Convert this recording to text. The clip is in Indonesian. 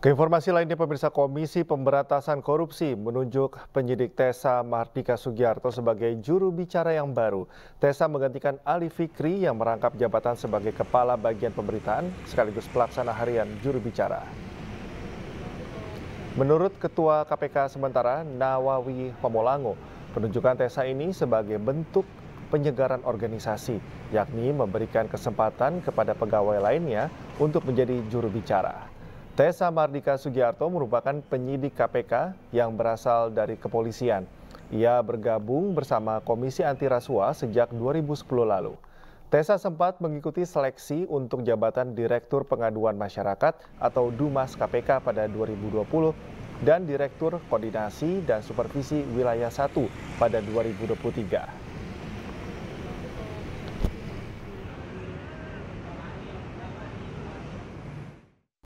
Keinformasi lainnya pemirsa Komisi Pemberantasan Korupsi menunjuk penyidik Tesa Mardika Sugiarto sebagai juru bicara yang baru. Tesa menggantikan Ali Fikri yang merangkap jabatan sebagai kepala bagian pemberitaan sekaligus pelaksana harian juru bicara. Menurut Ketua KPK sementara Nawawi Pamolango, penunjukan Tesa ini sebagai bentuk penyegaran organisasi, yakni memberikan kesempatan kepada pegawai lainnya untuk menjadi juru bicara. Tessa Mardika Sugiarto merupakan penyidik KPK yang berasal dari kepolisian. Ia bergabung bersama Komisi Anti Rasuah sejak 2010 lalu. Tessa sempat mengikuti seleksi untuk jabatan Direktur Pengaduan Masyarakat atau Dumas KPK pada 2020 dan Direktur Koordinasi dan Supervisi Wilayah 1 pada 2023.